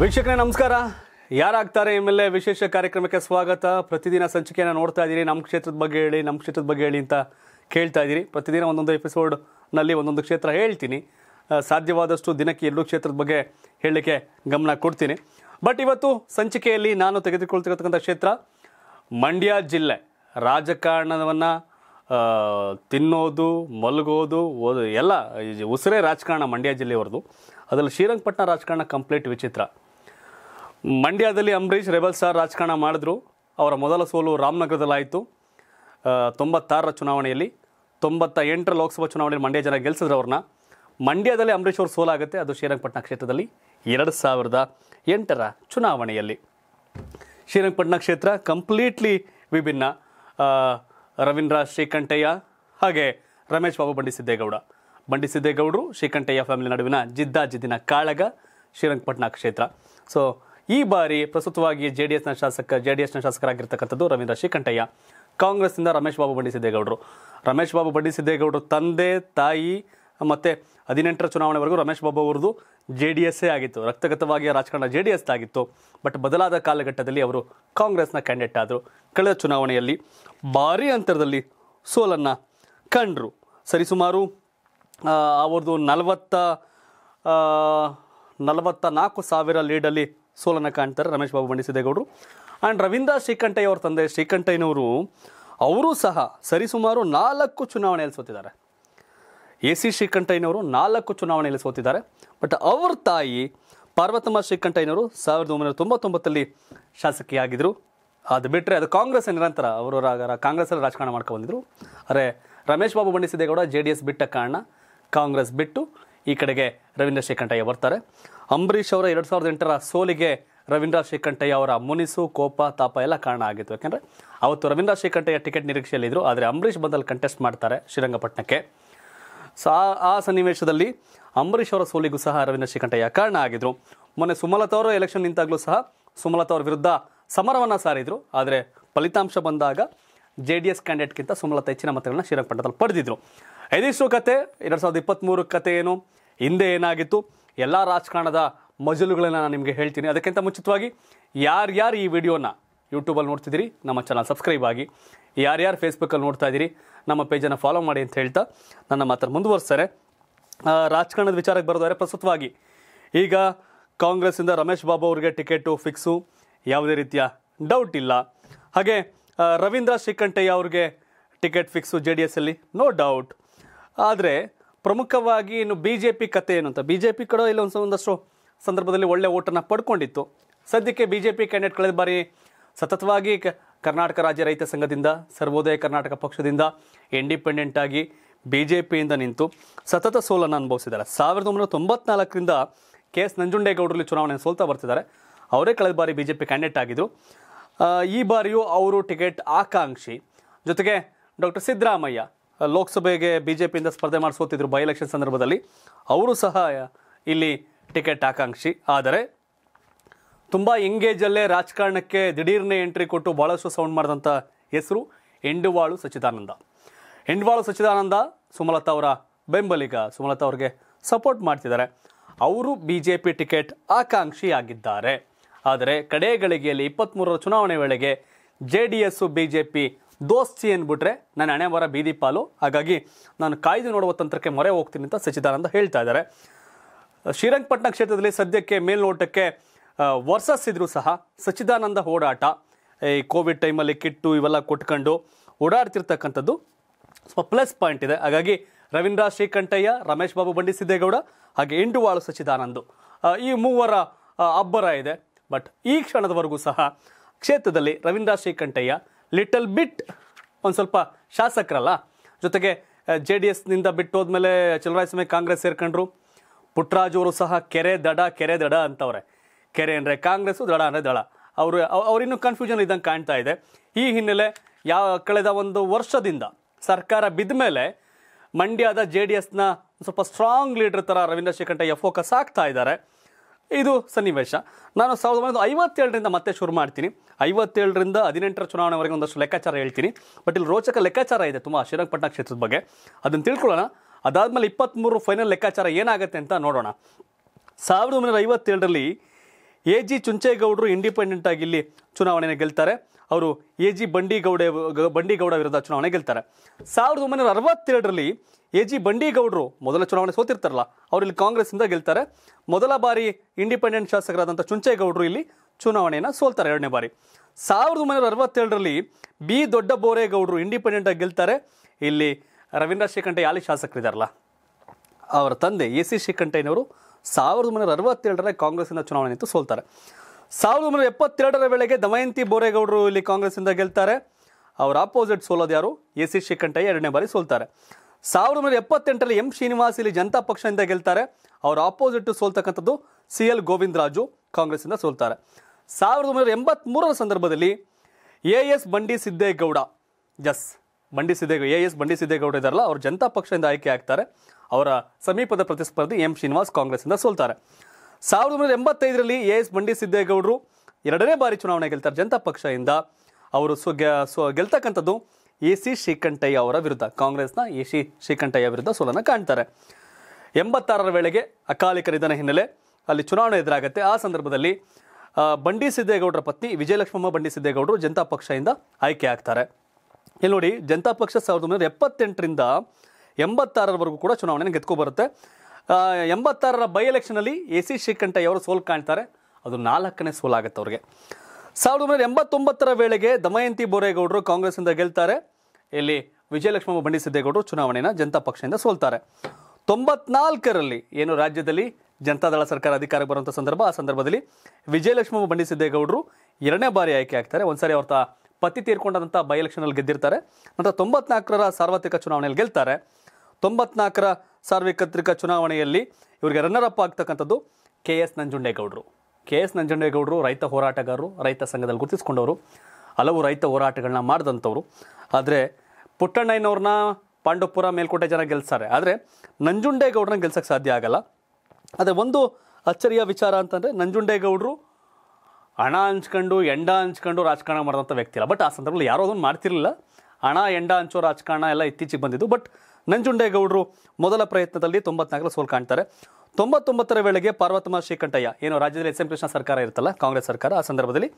ವೀಕ್ಷಕರೇ ನಮಸ್ಕಾರ ಯಾರಾಗ್ತಾರೆ M L A ವಿಶೇಷ ಕಾರ್ಯಕ್ರಮಕ್ಕೆ ಸ್ವಾಗತ ಪ್ರತಿದಿನ ಸಂಚಿಕೆಯನ್ನು ನೋಡ್ತಾ ಇದ್ದೀರಿ ನಮ್ಮ ಕ್ಷೇತ್ರದ ಬಗ್ಗೆ ಹೇಳಿ ನಮ್ಮ ಕ್ಷೇತ್ರದ ಬಗ್ಗೆ ಹೇಳಿ ಅಂತ ಕೇಳ್ತಾ ಇದ್ದೀರಿ ಪ್ರತಿದಿನ ಒಂದೊಂದು ಎಪಿಸೋಡ್ನಲ್ಲಿ ಒಂದೊಂದು ಕ್ಷೇತ್ರ ಹೇಳ್ತೀನಿ ಸಾಧ್ಯವಾದಷ್ಟು ದಿನಕ್ಕೆ ಎಲ್ಲೂ ಕ್ಷೇತ್ರದ ಬಗ್ಗೆ ಹೇಳಲಿಕ್ಕೆ ಗಮನ ಕೊಡ್ತೀನಿ ಬಟ್ ಇವತ್ತು ಸಂಚಿಕೆಯಲ್ಲಿ ನಾನು ತೆಗೆದುಕೊಳ್ತಿರತಕ್ಕಂಥ ಕ್ಷೇತ್ರ ಮಂಡ್ಯ ಜಿಲ್ಲೆ ರಾಜಕಾರಣವನ್ನು ತಿನ್ನೋದು ಮಲಗೋದು ಎಲ್ಲ ಉಸಿರೇ ರಾಜಕಾರಣ ಮಂಡ್ಯ ಜಿಲ್ಲೆಯವರದು ಅದರಲ್ಲಿ ಶ್ರೀರಂಗಪಟ್ಟಣ ರಾಜಕಾರಣ ಕಂಪ್ಲೀಟ್ ವಿಚಿತ್ರ ಮಂಡ್ಯದಲ್ಲಿ ಅಂಬರೀಷ್ ರೆಬಲ್ ಸ್ಟಾರ್ ರಾಜಕಾರಣ ಮಾಡಿದ್ರು ಅವರ ಮೊದಲ ಸೋಲು ರಾಮನಗರದಲ್ಲಾಯಿತು ತೊಂಬತ್ತಾರರ ಚುನಾವಣೆಯಲ್ಲಿ ತೊಂಬತ್ತ ಎಂಟರ ಲೋಕಸಭಾ ಚುನಾವಣೆಯಲ್ಲಿ ಮಂಡ್ಯ ಜನ ಗೆಲ್ಸಿದ್ರು ಅವ್ರನ್ನ ಮಂಡ್ಯದಲ್ಲಿ ಅಂಬರೀಷ್ ಅವರು ಸೋಲಾಗುತ್ತೆ ಅದು ಶ್ರೀರಂಗಪಟ್ಟಣ ಕ್ಷೇತ್ರದಲ್ಲಿ ಎರಡು ಸಾವಿರದ ಎಂಟರ ಚುನಾವಣೆಯಲ್ಲಿ ಶ್ರೀರಂಗಪಟ್ಟಣ ಕ್ಷೇತ್ರ ಕಂಪ್ಲೀಟ್ಲಿ ವಿಭಿನ್ನ ರವೀಂದ್ರ ಶ್ರೀಕಂಠಯ್ಯ ಹಾಗೆ ರಮೇಶ್ ಬಾಬು ಬಂಡಿ ಸಿದ್ದೇಗೌಡ ಬಂಡಿ ಸಿದ್ದೇಗೌಡರು ಶ್ರೀಕಂಠಯ್ಯ ಫ್ಯಾಮಿಲಿ ನಡುವಿನ ಜಿದ್ದಾಜಿದ್ದಿನ ಕಾಳಗ ಶ್ರೀರಂಗಪಟ್ಟಣ ಕ್ಷೇತ್ರ ಸೊ ಈ ಬಾರಿ ಪ್ರಸ್ತುತವಾಗಿ ಜೆ ಡಿ ಎಸ್ನ ಶಾಸಕ ಜೆ ಡಿ ಎಸ್ನ ಶಾಸಕರಾಗಿರ್ತಕ್ಕಂಥದ್ದು ರವೀಂದ್ರ ಶ್ರೀಕಂಠಯ್ಯ ಕಾಂಗ್ರೆಸ್ನಿಂದ ರಮೇಶ್ ಬಾಬು ಬಂಡಿಸಿದ್ದೇಗೌಡರು ರಮೇಶ್ ಬಾಬು ಬಂಡಿಸಿದ್ದೇಗೌಡರು ತಂದೆ ತಾಯಿ ಮತ್ತು ಹದಿನೆಂಟರ ಚುನಾವಣೆವರೆಗೂ ರಮೇಶ್ ಬಾಬು ಅವರದು ಜೆ ಡಿ ಎಸ್ಸೇ ಆಗಿತ್ತು ರಕ್ತಗತವಾಗಿ ರಾಜಕಾರಣ ಜೆ ಡಿ ಎಸ್ ಆಗಿತ್ತು ಬಟ್ ಬದಲಾದ ಕಾಲಘಟ್ಟದಲ್ಲಿ ಅವರು ಕಾಂಗ್ರೆಸ್ನ ಕ್ಯಾಂಡಿಡೇಟ್ ಆದರು ಕಳೆದ ಚುನಾವಣೆಯಲ್ಲಿ ಭಾರೀ ಅಂತರದಲ್ಲಿ ಸೋಲನ್ನು ಕಂಡರು ಸರಿಸುಮಾರು ಅವ್ರದ್ದು ನಲವತ್ತ ನಲವತ್ತ ನಾಲ್ಕು ಸಾವಿರ ಲೀಡಲ್ಲಿ ಸೋಲನ್ನು ಕಾಣ್ತಾರೆ ರಮೇಶ್ ಬಾಬು ಮಂಡಿಸಿದೇಗೌಡರು ಆ್ಯಂಡ್ ರವೀಂದ್ರ ಶ್ರೀಕಂಠಯ್ಯ ಅವರ ತಂದೆ ಶ್ರೀಕಂಠಯ್ಯನವರು ಅವರು ಸಹ ಸರಿಸುಮಾರು ನಾಲ್ಕು ಚುನಾವಣೆಯಲ್ಲಿ ಸೋತಿದ್ದಾರೆ ಎ ಸಿ ಶ್ರೀಕಂಠಯ್ಯನವರು ನಾಲ್ಕು ಚುನಾವಣೆಯಲ್ಲಿ ಸೋತಿದ್ದಾರೆ ಬಟ್ ಅವ್ರ ತಾಯಿ ಪಾರ್ವತಮ್ಮ ಶ್ರೀಕಂಠಯ್ಯನವರು ಸಾವಿರದ ಒಂಬೈನೂರ ತೊಂಬತ್ತೊಂಬತ್ತಲ್ಲಿ ಶಾಸಕಿಯಾಗಿದ್ದರು ಅದು ಬಿಟ್ಟರೆ ಅದು ಕಾಂಗ್ರೆಸ್ ನಿರಂತರ ಅವರು ಕಾಂಗ್ರೆಸ್ಸಲ್ಲಿ ರಾಜಕಾರಣ ಮಾಡ್ಕೊ ಬಂದಿದ್ರು ಅರೆ Ramesh Babu Bandisiddegowda J D S ಬಿಟ್ಟ ಕಾರಣ ಕಾಂಗ್ರೆಸ್ ಬಿಟ್ಟು ಈ ಕಡೆಗೆ ರವೀಂದ್ರ ಶ್ರೀಕಂಠಯ್ಯ ಬರ್ತಾರೆ ಅಂಬರೀಷ್ ಅವರ ಎರಡು ಸಾವಿರದ ಎಂಟರ ಸೋಲಿಗೆ ರವೀಂದ್ರ ಶ್ರೀಕಂಠಯ್ಯ ಅವರ ಮುನಿಸು ಕೋಪ ತಾಪ ಎಲ್ಲ ಕಾರಣ ಆಗಿತ್ತು ಯಾಕೆಂದರೆ ಅವತ್ತು ರವೀಂದ್ರ ಶ್ರೀಕಂಠಯ್ಯ ಟಿಕೆಟ್ ನಿರೀಕ್ಷೆಯಲ್ಲಿದ್ದರು ಆದರೆ ಅಂಬರೀಷ್ ಬಂದಲ್ಲಿ ಕಂಟೆಸ್ಟ್ ಮಾಡ್ತಾರೆ ಶ್ರೀರಂಗಪಟ್ಟಣಕ್ಕೆ ಸೊ ಆ ಸನ್ನಿವೇಶದಲ್ಲಿ ಅಂಬರೀಷ್ ಅವರ ಸೋಲಿಗೂ ಸಹ ರವೀಂದ್ರ ಶ್ರೀಕಂಠಯ್ಯ ಕಾರಣ ಆಗಿದ್ದರು ಮೊನ್ನೆ ಸುಮಲತಾ ಅವರು ಎಲೆಕ್ಷನ್ ನಿಂತಾಗಲೂ ಸಹ ಸುಮಲತಾ ಅವರ ವಿರುದ್ಧ ಸಮರವನ್ನು ಸಾರಿದ್ರು ಆದರೆ ಫಲಿತಾಂಶ ಬಂದಾಗ ಜೆ ಡಿ ಎಸ್ ಕ್ಯಾಂಡಿಡೇಟ್ಗಿಂತ ಸುಮಲತಾ ಹೆಚ್ಚಿನ ಮತಗಳನ್ನ ಶ್ರೀರಂಗಪಟ್ಟಣದಲ್ಲಿ ಪಡೆದಿದ್ರು ಇದಿಷ್ಟು ಕತೆ ಎರಡು ಸಾವಿರದ ಇಪ್ಪತ್ತ್ಮೂರು ಕತೆ ಏನು ಹಿಂದೆ ಏನಾಗಿತ್ತು ಎಲ್ಲ ರಾಜಕಾರಣದ ಮಜಲುಗಳನ್ನು ನಾನು ನಿಮಗೆ ಹೇಳ್ತೀನಿ ಅದಕ್ಕಿಂತ ಮುಂಚಿತವಾಗಿ ಯಾರ್ಯಾರು ಈ ವಿಡಿಯೋನ ಯೂಟ್ಯೂಬಲ್ಲಿ ನೋಡ್ತಿದ್ದೀರಿ ನಮ್ಮ ಚಾನಲ್ ಸಬ್ಸ್ಕ್ರೈಬ್ ಆಗಿ ಯಾರ್ಯಾರು ಫೇಸ್ಬುಕ್ಕಲ್ಲಿ ನೋಡ್ತಾ ಇದ್ದೀರಿ ನಮ್ಮ ಪೇಜನ್ನು ಫಾಲೋ ಮಾಡಿ ಅಂತ ಹೇಳ್ತಾ ನನ್ನ ಮಾತ್ರ ಮುಂದುವರಿಸ್ತಾರೆ ರಾಜಕಾರಣದ ವಿಚಾರಕ್ಕೆ ಬರೋದಾದ್ರೆ ಪ್ರಸ್ತುತವಾಗಿ ಈಗ ಕಾಂಗ್ರೆಸ್ಸಿಂದ ರಮೇಶ್ ಬಾಬು ಅವರಿಗೆ ಟಿಕೆಟು ಫಿಕ್ಸು ಯಾವುದೇ ರೀತಿಯ ಡೌಟ್ ಇಲ್ಲ ಹಾಗೆ ರವೀಂದ್ರ ಶ್ರೀಕಂಠಯ್ಯ ಅವ್ರಿಗೆ ಟಿಕೆಟ್ ಫಿಕ್ಸು ಜೆ ಡಿ ಎಸ್ಸಲ್ಲಿ ನೋ ಡೌಟ್ ಆದರೆ ಪ್ರಮುಖವಾಗಿ ಇನ್ನು ಬಿ ಜೆ ಪಿ ಕತೆ ಏನು ಅಂತ ಬಿ ಜೆ ಪಿ ಕೂಡ ಇಲ್ಲಿ ಒಂದಷ್ಟು ಸಂದರ್ಭದಲ್ಲಿ ಒಳ್ಳೆ ಓಟನ್ನು ಪಡ್ಕೊಂಡಿತ್ತು ಸದ್ಯಕ್ಕೆ ಬಿ ಜೆ ಪಿ ಕ್ಯಾಂಡಿಡೇಟ್ ಕಳೆದ ಬಾರಿ ಸತತವಾಗಿ ಕರ್ನಾಟಕ ರಾಜ್ಯ ರೈತ ಸಂಘದಿಂದ ಸರ್ವೋದಯ ಕರ್ನಾಟಕ ಪಕ್ಷದಿಂದ ಇಂಡಿಪೆಂಡೆಂಟ್ ಆಗಿ ಬಿ ಜೆ ಪಿಯಿಂದ ನಿಂತು ಸತತ ಸೋಲನ್ನು ಅನುಭವಿಸಿದ್ದಾರೆ ಸಾವಿರದ ಒಂಬೈನೂರ ತೊಂಬತ್ನಾಲ್ಕರಿಂದ ಕೆ ಎಸ್ ನಂಜುಂಡೇಗೌಡರಲ್ಲಿ ಚುನಾವಣೆ ಸೋಲ್ತಾ ಬರ್ತಿದ್ದಾರೆ ಅವರೇ ಕಳೆದ ಬಾರಿ ಬಿ ಜೆ ಪಿ ಕ್ಯಾಂಡಿಡೇಟ್ ಆಗಿದ್ದು ಈ ಬಾರಿಯೂ ಅವರು ಟಿಕೆಟ್ ಆಕಾಂಕ್ಷಿ ಜೊತೆಗೆ ಡಾಕ್ಟರ್ ಸಿದ್ದರಾಮಯ್ಯ ಲೋಕಸಭೆಗೆ ಬಿ ಜೆ ಪಿಯಿಂದ ಸ್ಪರ್ಧೆ ಮಾಡಿಸ್ಕೋತಿದ್ರು ಬೈ ಎಲೆಕ್ಷನ್ ಸಂದರ್ಭದಲ್ಲಿ ಅವರು ಸಹ ಇಲ್ಲಿ ಟಿಕೆಟ್ ಆಕಾಂಕ್ಷಿ ಆದರೆ ತುಂಬ ಎಂಗೇಜಲ್ಲೇ ರಾಜಕಾರಣಕ್ಕೆ ದಿಢೀರ್ನೆ ಎಂಟ್ರಿ ಕೊಟ್ಟು ಭಾಳಷ್ಟು ಸೌಂಡ್ ಮಾಡಿದಂಥ ಹೆಸರು ಹೆಂಡುವಾಳು ಸಚ್ಚಿದಾನಂದ ಹೆಂಡವಾಳು ಸಚ್ಚಿದಾನಂದ ಸುಮಲತಾ ಅವರ ಬೆಂಬಲಿಗ ಸುಮಲತಾ ಅವ್ರಿಗೆ ಸಪೋರ್ಟ್ ಮಾಡ್ತಿದ್ದಾರೆ ಅವರು ಬಿ ಜೆ ಪಿ ಟಿಕೆಟ್ ಆಕಾಂಕ್ಷಿಯಾಗಿದ್ದಾರೆ ಆದರೆ ಕಡೆ ಗಳಿಗೆಯಲ್ಲಿ ಇಪ್ಪತ್ತ್ಮೂರರ ಚುನಾವಣೆ ವೇಳೆಗೆ J D S B J P ದೋಸ್ತಿ ಅಂದ್ಬಿಟ್ರೆ ನಾನು ಹಣೆ ಬರ ಬೀದಿ ಪಾಲು ಹಾಗಾಗಿ ನಾನು ಕಾಯ್ದು ನೋಡುವ ತಂತ್ರಕ್ಕೆ ಮೊರೆ ಹೋಗ್ತೀನಿ ಅಂತ ಸಚಿದಾನಂದ ಹೇಳ್ತಾ ಇದ್ದಾರೆ ಶ್ರೀರಂಗಪಟ್ಟಣ ಕ್ಷೇತ್ರದಲ್ಲಿ ಸದ್ಯಕ್ಕೆ ಮೇಲ್ನೋಟಕ್ಕೆ ವರ್ಸಸ್ ಇದ್ರೂ ಸಹ ಸಚ್ಚಿದಾನಂದ ಓಡಾಟ ಈ ಕೋವಿಡ್ ಟೈಮಲ್ಲಿ ಕಿಟ್ಟು ಇವೆಲ್ಲ ಕೊಟ್ಕೊಂಡು ಓಡಾಡ್ತಿರ್ತಕ್ಕಂಥದ್ದು ಸ್ವಲ್ಪ ಪ್ಲಸ್ ಪಾಯಿಂಟ್ ಇದೆ ಹಾಗಾಗಿ ರವೀಂದ್ರ ಶ್ರೀಕಂಠಯ್ಯ ರಮೇಶ್ ಬಾಬು ಬಂಡಿ ಸಿದ್ದೇಗೌಡ ಹಾಗೆ ಇಂಟುವಾಳು ಸಚ್ಚಿದಾನಂದ ಈ ಮೂವರ ಅಬ್ಬರ ಇದೆ ಬಟ್ ಈ ಕ್ಷಣದವರೆಗೂ ಸಹ ಕ್ಷೇತ್ರದಲ್ಲಿ ರವೀಂದ್ರ ಶ್ರೀಕಂಠಯ್ಯ ಲಿಟಲ್ ಬಿಟ್ ಒಂದು ಸ್ವಲ್ಪ ಶಾಸಕರಲ್ಲ ಜೊತೆಗೆ ಜೆ ಡಿ ಎಸ್ನಿಂದ ಬಿಟ್ಟು ಹೋದ್ಮೇಲೆ ಸಮಯ ಕಾಂಗ್ರೆಸ್ ಸೇರ್ಕೊಂಡ್ರು ಪುಟ್ರಾಜ್ ಅವರು ಸಹ ಕೆರೆ ದಡ ಕೆರೆ ದಡ ಅಂತವ್ರೆ ಕೆರೆ ಅಂದರೆ ಕಾಂಗ್ರೆಸ್ಸು ದಡ ಅಂದರೆ ದಡ ಅವರು ಅವರಿನ್ನೂ ಕನ್ಫ್ಯೂಷನ್ ಇದ್ದಂಗೆ ಕಾಣ್ತಾ ಇದೆ ಈ ಹಿನ್ನೆಲೆ ಯಾವ ಕಳೆದ ಒಂದು ವರ್ಷದಿಂದ ಸರ್ಕಾರ ಬಿದ್ದ ಮೇಲೆ ಮಂಡ್ಯದ ಜೆ ಡಿ ಎಸ್ನ ಸ್ವಲ್ಪ ಸ್ಟ್ರಾಂಗ್ ಲೀಡರ್ ಥರ ರವೀಂದ್ರ ಶೇಖಂಟಯ್ಯ ಫೋಕಸ್ ಆಗ್ತಾ ಇದ್ದಾರೆ ಇದು ಸನ್ನಿವೇಶ ನಾನು ಸಾವಿರದ ಒಂಬೈನೂರ ಐವತ್ತೇಳರಿಂದ ಮತ್ತೆ ಶುರು ಮಾಡ್ತೀನಿ ಐವತ್ತೇಳರಿಂದ ಹದಿನೆಂಟರ ಚುನಾವಣೆವರೆಗೆ ಒಂದಷ್ಟು ಲೆಕ್ಕಾಚಾರ ಹೇಳ್ತೀನಿ ಬಟ್ ಇಲ್ಲಿ ರೋಚಕ ಲೆಕ್ಕಾಚಾರ ಇದೆ ತುಂಬ ಶ್ರೀರಂಗಪಟ್ಟಣ ಕ್ಷೇತ್ರದ ಬಗ್ಗೆ ಅದನ್ನು ತಿಳ್ಕೊಳ್ಳೋಣ ಅದಾದಮೇಲೆ ಇಪ್ಪತ್ತ್ಮೂರು ಫೈನಲ್ ಲೆಕ್ಕಾಚಾರ ಏನಾಗುತ್ತೆ ಅಂತ ನೋಡೋಣ ಸಾವಿರದ ಒಂಬೈನೂರ ಐವತ್ತೇಳರಲ್ಲಿ ಎ ಜಿ ಚುಂಚೇಗೌಡರು ಇಂಡಿಪೆಂಡೆಂಟಾಗಿ ಇಲ್ಲಿ ಚುನಾವಣೆಯನ್ನು ಗೆಲ್ತಾರೆ ಅವರು ಎ ಜಿ ಬಂಡಿಗೌಡ ಬಂಡಿಗೌಡ ವಿರುದ್ಧ ಚುನಾವಣೆ ಗೆಲ್ತಾರೆ ಸಾವಿರದ ಒಂಬೈನೂರ ಅರವತ್ತೆರಡರಲ್ಲಿ ಎ ಜಿ ಬಂಡಿಗೌಡರು ಮೊದಲ ಚುನಾವಣೆ ಸೋತಿರ್ತಾರಲ್ಲ ಅವರು ಇಲ್ಲಿ ಕಾಂಗ್ರೆಸ್ನಿಂದ ಗೆಲ್ತಾರೆ ಮೊದಲ ಬಾರಿ ಇಂಡಿಪೆಂಡೆಂಟ್ ಶಾಸಕರಾದಂಥ ಚುಂಚೇಗೌಡರು ಇಲ್ಲಿ ಚುನಾವಣೆಯನ್ನು ಸೋಲ್ತಾರೆ ಎರಡನೇ ಬಾರಿ ಸಾವಿರದ ಒಂಬೈನೂರ ಅರವತ್ತೆರಡರಲ್ಲಿ ಬಿ ದೊಡ್ಡ ಬೋರೇಗೌಡರು ಆಗಿ ಗೆಲ್ತಾರೆ ಇಲ್ಲಿ ರವೀಂದ್ರ ಶ್ರೀಕಂಠ ಯಾಲಿ ಶಾಸಕರಿದ್ದಾರಲ್ಲ ಅವರ ತಂದೆ ಎ ಸಿ ಶ್ರೀಕಂಠಯ್ಯನವರು ಸಾವಿರದ ಒಂಬೈನೂರ ಅರವತ್ತೇಳರ ಕಾಂಗ್ರೆಸ್ನಿಂದ ಚುನಾವಣೆ ಅಂತ ಸೋಲ್ತಾರೆ ಸಾವಿರದ ಒಂಬೈನೂರ ಎಪ್ಪತ್ತೆರಡರ ವೇಳೆಗೆ ದಮಯಂತಿ ಬೋರೇಗೌಡರು ಇಲ್ಲಿ ಇಂದ ಗೆಲ್ತಾರೆ ಅವರ ಆಪೋಸಿಟ್ ಸೋಲೋದು ಯಾರು ಎ ಸಿ ಶ್ರೀಕಂಠಯ್ಯ ಎರಡನೇ ಬಾರಿ ಸೋಲ್ತಾರೆ ಸಾವಿರದ ಒಂಬೈನೂರ ಎಪ್ಪತ್ತೆಂಟರಲ್ಲಿ ಎಂ ಶ್ರೀನಿವಾಸ್ ಇಲ್ಲಿ ಜನತಾ ಪಕ್ಷದಿಂದ ಗೆಲ್ತಾರೆ ಅವರ ಆಪೋಸಿಟ್ ಸೋಲ್ತಕ್ಕಂಥದ್ದು ಸಿ ಎಲ್ ಗೋವಿಂದರಾಜು ಇಂದ ಸೋಲ್ತಾರೆ ಸಾವಿರದ ಒಂಬೈನೂರ ಮೂರರ ಸಂದರ್ಭದಲ್ಲಿ ಎ ಎಸ್ ಬಂಡಿ ಸಿದ್ದೇಗೌಡ ಎಸ್ ಬಂಡಿ ಸಿದ್ದೇಗೌಡ ಎ ಎಸ್ ಬಂಡಿ ಸಿದ್ದೇಗೌಡ ಇದ್ದಾರಲ್ಲ ಅವರು ಜನತಾ ಪಕ್ಷದಿಂದ ಆಯ್ಕೆ ಆಗ್ತಾರೆ ಅವರ ಸಮೀಪದ ಪ್ರತಿಸ್ಪರ್ಧಿ ಎಂ ಶ್ರೀನಿವಾಸ್ ಕಾಂಗ್ರೆಸ್ಸಿಂದ ಸೋಲ್ತಾರೆ ಸಾವಿರದ ಒಂಬೈನೂರ ಎಂಬತ್ತೈದರಲ್ಲಿ ಎ ಎಸ್ ಬಂಡಿ ಸಿದ್ದೇಗೌಡರು ಎರಡನೇ ಬಾರಿ ಚುನಾವಣೆ ಗೆಲ್ತಾರೆ ಜನತಾ ಪಕ್ಷದಿಂದ ಅವರು ಸೊ ಸೊ ಗೆಲ್ತಕ್ಕಂಥದ್ದು ಎ ಸಿ ಶ್ರೀಕಂಠಯ್ಯ ಅವರ ವಿರುದ್ಧ ಕಾಂಗ್ರೆಸ್ನ ಎ ಸಿ ಶ್ರೀಕಂಠಯ್ಯ ವಿರುದ್ಧ ಸೋಲನ್ನು ಕಾಣ್ತಾರೆ ಎಂಬತ್ತಾರರ ವೇಳೆಗೆ ಅಕಾಲಿಕ ನಿಧನ ಹಿನ್ನೆಲೆ ಅಲ್ಲಿ ಚುನಾವಣೆ ಎದುರಾಗುತ್ತೆ ಆ ಸಂದರ್ಭದಲ್ಲಿ ಬಂಡಿ ಸಿದ್ದೇಗೌಡರ ಪತ್ನಿ ವಿಜಯಲಕ್ಷ್ಮಮ್ಮ ಬಂಡಿ ಸಿದ್ದೇಗೌಡರು ಜನತಾ ಪಕ್ಷದಿಂದ ಆಯ್ಕೆ ಆಗ್ತಾರೆ ಇಲ್ಲಿ ನೋಡಿ ಜನತಾ ಪಕ್ಷ ಸಾವಿರದ ಒಂಬೈನೂರ ಎಪ್ಪತ್ತೆಂಟರಿಂದ ಎಂಬತ್ತಾರರವರೆಗೂ ಕೂಡ ಚುನಾವಣೆಯನ್ನು ಗೆದ್ಕೊಬರುತ್ತೆ ಬರುತ್ತೆ ಎಂಬತ್ತಾರರ ಬೈ ಎಲೆಕ್ಷನಲ್ಲಿ ಎ ಸಿ ಶ್ರೀಕಂಠ ಯವರು ಸೋಲು ಕಾಣ್ತಾರೆ ಅದು ನಾಲ್ಕನೇ ಸೋಲಾಗುತ್ತೆ ಅವ್ರಿಗೆ ಸಾವಿರದ ಒಂಬೈನೂರ ಎಂಬತ್ತೊಂಬತ್ತರ ವೇಳೆಗೆ ದಮಯಂತಿ ಬೋರೇಗೌಡರು ಕಾಂಗ್ರೆಸ್ನಿಂದ ಗೆಲ್ತಾರೆ ಇಲ್ಲಿ ವಿಜಯಲಕ್ಷ್ಮಮ್ಮ ಬಂಡಿಸಿದ್ದೇಗೌಡರು ಚುನಾವಣೆಯನ್ನು ಜನತಾ ಪಕ್ಷದಿಂದ ಸೋಲ್ತಾರೆ ತೊಂಬತ್ನಾಲ್ಕರಲ್ಲಿ ಏನು ರಾಜ್ಯದಲ್ಲಿ ಜನತಾದಳ ಸರ್ಕಾರ ಅಧಿಕಾರಕ್ಕೆ ಬರುವಂಥ ಸಂದರ್ಭ ಆ ಸಂದರ್ಭದಲ್ಲಿ ವಿಜಯಲಕ್ಷ್ಮಮ್ಮ ಬಂಡಿಸಿದ್ದೇಗೌಡರು ಎರಡನೇ ಬಾರಿ ಆಯ್ಕೆ ಆಗ್ತಾರೆ ಒಂದ್ಸರಿ ಅವ್ರ ಪತಿ ತೀರ್ಕೊಂಡಂಥ ಬೈ ಅಲ್ಲಿ ಗೆದ್ದಿರ್ತಾರೆ ನಂತರ ತೊಂಬತ್ನಾಲ್ಕರ ಸಾರ್ವತ್ರಿಕ ಚುನಾವಣೆಯಲ್ಲಿ ಗೆಲ್ತಾರೆ ತೊಂಬತ್ನಾಲ್ಕರ ಸಾರ್ವತ್ರಿಕ ಚುನಾವಣೆಯಲ್ಲಿ ಇವರಿಗೆ ರನ್ನರ್ ಅಪ್ ಆಗ್ತಕ್ಕಂಥದ್ದು ಕೆ ಎಸ್ ನಂಜುಂಡೇಗೌಡರು ಕೆ ಎಸ್ ನಂಜುಂಡೇಗೌಡರು ರೈತ ಹೋರಾಟಗಾರರು ರೈತ ಸಂಘದಲ್ಲಿ ಗುರುತಿಸ್ಕೊಂಡವರು ಹಲವು ರೈತ ಹೋರಾಟಗಳನ್ನ ಮಾಡಿದಂಥವ್ರು ಆದರೆ ಪುಟ್ಟಣ್ಣಯ್ಯನವ್ರನ್ನ ಪಾಂಡವಪುರ ಮೇಲ್ಕೋಟೆ ಜನ ಗೆಲ್ತಾರೆ ಆದರೆ ನಂಜುಂಡೇಗೌಡ್ರನ್ನ ಗೆಲ್ಸೋಕ್ಕೆ ಸಾಧ್ಯ ಆಗಲ್ಲ ಆದರೆ ಒಂದು ಅಚ್ಚರಿಯ ವಿಚಾರ ಅಂತಂದರೆ ನಂಜುಂಡೇಗೌಡರು ಹಣ ಹಂಚ್ಕೊಂಡು ಎಂಡ ಹಂಚ್ಕೊಂಡು ರಾಜಕಾರಣ ಮಾಡಿದಂಥ ವ್ಯಕ್ತಿ ಇಲ್ಲ ಬಟ್ ಆ ಸಂದರ್ಭದಲ್ಲಿ ಯಾರೋ ಅದನ್ನು ಮಾಡ್ತಿರಲಿಲ್ಲ ಹಣ ಎಂಡ ಹಂಚೋ ರಾಜಕಾರಣ ಎಲ್ಲ ಇತ್ತೀಚೆಗೆ ಬಂದಿದ್ದು ಬಟ್ ನಂಜುಂಡೇಗೌಡರು ಮೊದಲ ಪ್ರಯತ್ನದಲ್ಲಿ ತೊಂಬತ್ನಾಲ್ಕರ ಸೋಲು ಕಾಣ್ತಾರೆ ತೊಂಬತ್ತೊಂಬತ್ತರ ವೇಳೆಗೆ ಪಾರ್ವತಮ್ಮ ಶ್ರೀಕಂಠಯ್ಯ ಏನು ರಾಜ್ಯದಲ್ಲಿ ಎಸ್ ಎಂ ಕೃಷ್ಣ ಸರ್ಕಾರ ಇರುತ್ತಲ್ಲ ಕಾಂಗ್ರೆಸ್ ಸರ್ಕಾರ ಆ ಸಂದರ್ಭದಲ್ಲಿ